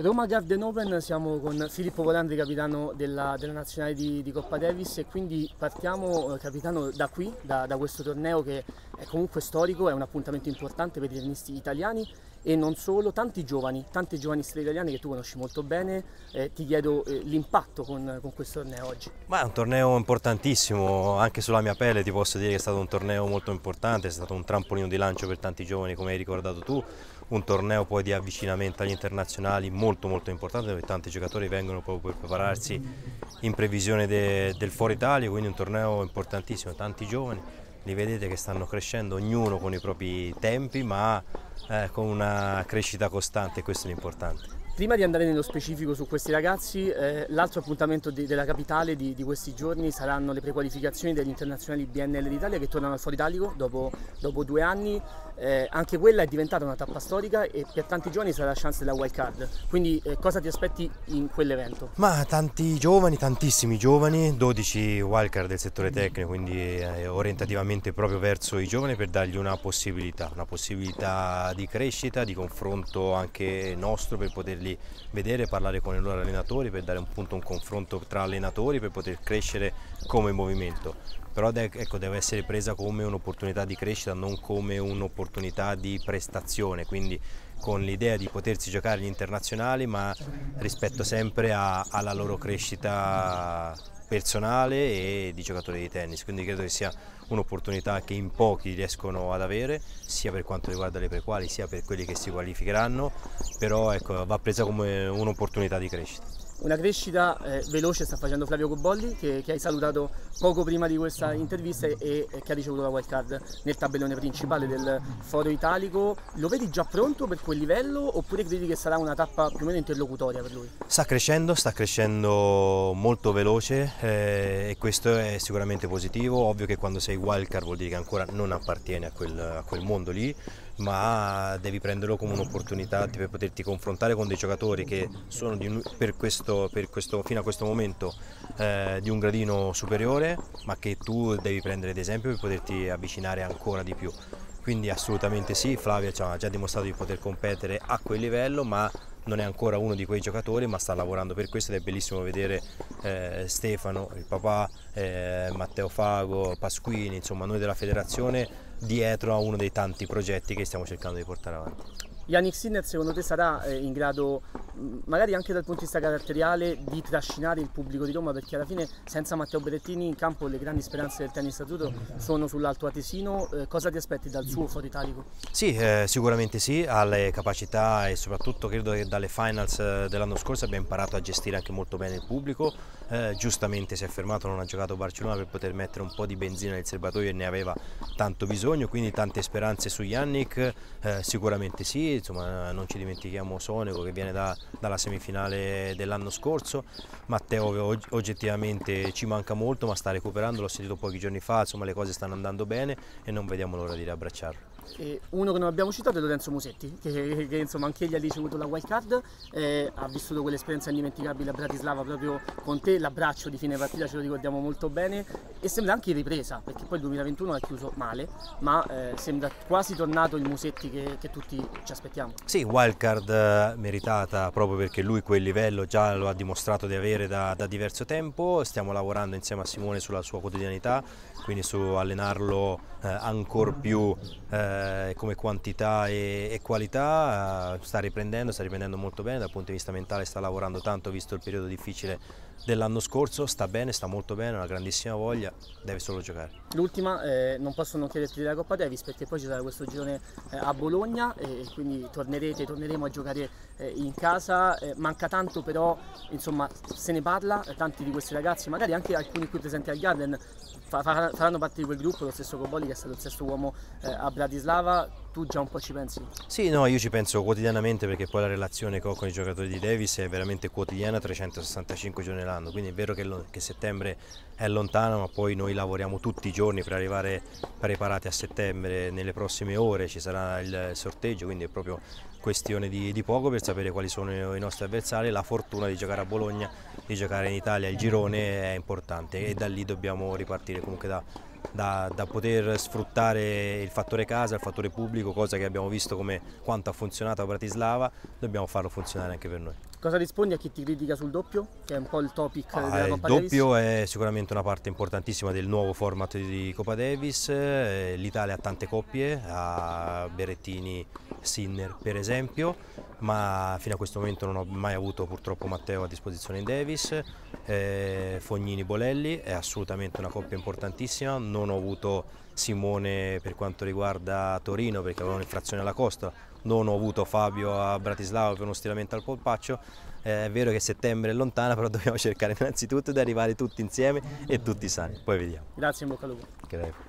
Roma Draft Noven siamo con Filippo Volandri, capitano della, della nazionale di, di, Coppa Davis e quindi partiamo, eh, capitano, da qui, da, da, questo torneo che è comunque storico, è un appuntamento importante per i tennisti italiani e non solo, tanti giovani, tanti giovani stelle italiane che tu conosci molto bene, eh, ti chiedo eh, l'impatto con, con, questo torneo oggi. Ma è un torneo importantissimo, anche sulla mia pelle ti posso dire che è stato un torneo molto importante, è stato un trampolino di lancio per tanti giovani come hai ricordato tu, un torneo poi di avvicinamento agli internazionali molto molto importante dove tanti giocatori vengono proprio per prepararsi in previsione de, del fuori Italia, quindi un torneo importantissimo, tanti giovani, li vedete che stanno crescendo ognuno con i propri tempi ma eh, con una crescita costante e questo è l'importante. Prima di andare nello specifico su questi ragazzi, eh, l'altro appuntamento di, della capitale di, di, questi giorni saranno le prequalificazioni degli internazionali BNL d'Italia che tornano al Foro Italico dopo, dopo due anni. Eh, anche quella è diventata una tappa storica e per tanti giovani sarà la chance della wild card. Quindi eh, cosa ti aspetti in quell'evento? Ma tanti giovani, tantissimi giovani, 12 wild card del settore tecnico, quindi eh, orientativamente proprio verso i giovani per dargli una possibilità, una possibilità di crescita, di confronto anche nostro per poterli farli vedere, parlare con i loro allenatori per dare un punto un confronto tra allenatori per poter crescere come movimento. Però ecco, deve essere presa come un'opportunità di crescita, non come un'opportunità di prestazione, quindi con l'idea di potersi giocare gli internazionali ma rispetto sempre a, alla loro crescita personale e di giocatore di tennis, quindi credo che sia un'opportunità che in pochi riescono ad avere, sia per quanto riguarda le prequali, sia per quelli che si qualificheranno, però ecco, va presa come un'opportunità di crescita. Una crescita eh, veloce sta facendo Flavio Cobolli che, che, hai salutato poco prima di questa intervista e, e che ha ricevuto la wild card nel tabellone principale del Foro Italico. Lo vedi già pronto per quel livello oppure credi che sarà una tappa più o meno interlocutoria per lui? Sta crescendo, sta crescendo molto veloce eh, e questo è sicuramente positivo. Ovvio che quando sei wild card vuol dire che ancora non appartiene a quel, a quel mondo lì ma devi prenderlo come un'opportunità per poterti confrontare con dei giocatori che sono un, per questo, per questo, fino a questo momento eh, di un gradino superiore, ma che tu devi prendere d'esempio per poterti avvicinare ancora di più. Quindi assolutamente sì, Flavia ci ha già dimostrato di poter competere a quel livello, ma non è ancora uno di quei giocatori ma sta lavorando per questo ed è bellissimo vedere eh, Stefano, il papà, eh, Matteo Fago, Pasquini, insomma noi della federazione dietro a uno dei tanti progetti che stiamo cercando di portare avanti. Yannick Sinner secondo te sarà eh, in grado, magari anche dal punto di vista caratteriale, di trascinare il pubblico di Roma? Perché alla fine senza Matteo Berettini in campo le grandi speranze del tennis statuto sono sull'Alto Atesino. Eh, cosa ti aspetti dal suo fuori italico? Sì, eh, sicuramente sì, ha le capacità e soprattutto credo che dalle finals eh, dell'anno scorso abbia imparato a gestire anche molto bene il pubblico. Eh, giustamente si è fermato, non ha giocato Barcellona per poter mettere un po' di benzina nel serbatoio e ne aveva tanto bisogno, quindi tante speranze su Yannick, eh, sicuramente sì insomma, non ci dimentichiamo Sonico che viene da, dalla semifinale dell'anno scorso, Matteo oggettivamente ci manca molto ma sta recuperando, l'ho sentito pochi giorni fa, insomma, le cose stanno andando bene e non vediamo l'ora di riabbracciarlo. E uno che non abbiamo citato è Lorenzo Musetti, che, che, che insomma anche egli ha ricevuto la wild card, eh, ha vissuto quell'esperienza indimenticabile a Bratislava proprio con te, l'abbraccio di fine partita ce lo ricordiamo molto bene e sembra anche in ripresa, perché poi il 2021 ha chiuso male, ma eh, sembra quasi tornato il Musetti che, che tutti ci aspettiamo. Sì, wild card eh, meritata proprio perché lui quel livello già lo ha dimostrato di avere da, da diverso tempo, stiamo lavorando insieme a Simone sulla sua quotidianità, quindi su allenarlo eh, ancora più... Eh, eh, come quantità e, e qualità, eh, sta riprendendo, sta riprendendo molto bene, dal punto di vista mentale sta lavorando tanto visto il periodo difficile dell'anno scorso, sta bene, sta molto bene, ha una grandissima voglia, deve solo giocare. L'ultima, eh, non posso non chiederti della Coppa Davis perché poi ci sarà questo girone eh, a Bologna e quindi tornerete, torneremo a giocare eh, in casa, eh, manca tanto però insomma se ne parla, eh, tanti di questi ragazzi, magari anche alcuni qui presenti al Garden faranno parte di quel gruppo, lo stesso Coboli che è stato il sesto uomo eh, a Bratislava, tu già un po' ci pensi? Sì, no, io ci penso quotidianamente perché poi la relazione che ho con i giocatori di Davis è veramente quotidiana, 365 giorni l'anno, quindi è vero che, che, settembre è lontano, ma poi noi lavoriamo tutti i giorni per arrivare preparati a settembre, nelle prossime ore ci sarà il sorteggio, quindi è proprio questione di, di poco per sapere quali sono i nostri avversari, la fortuna di giocare a Bologna, di giocare in Italia, il girone è importante e da lì dobbiamo ripartire comunque da da, da, poter sfruttare il fattore casa, il fattore pubblico, cosa che abbiamo visto come quanto ha funzionato a Bratislava, dobbiamo farlo funzionare anche per noi. Cosa rispondi a chi ti critica sul doppio, che è un po' il topic ah, della Coppa Davis? Il doppio è sicuramente una parte importantissima del nuovo format di Coppa Davis, eh, l'Italia ha tante coppie, ha Berettini, Sinner per esempio, ma fino a questo momento non ho mai avuto purtroppo Matteo a disposizione in Davis, eh, Fognini Bolelli è assolutamente una coppia importantissima, non ho avuto Simone per quanto riguarda Torino perché aveva un'infrazione alla costa, non ho avuto Fabio a Bratislava per uno stiramento al polpaccio, eh, è vero che settembre è lontana però dobbiamo cercare innanzitutto di arrivare tutti insieme e tutti sani, poi vediamo. Grazie in bocca al lupo.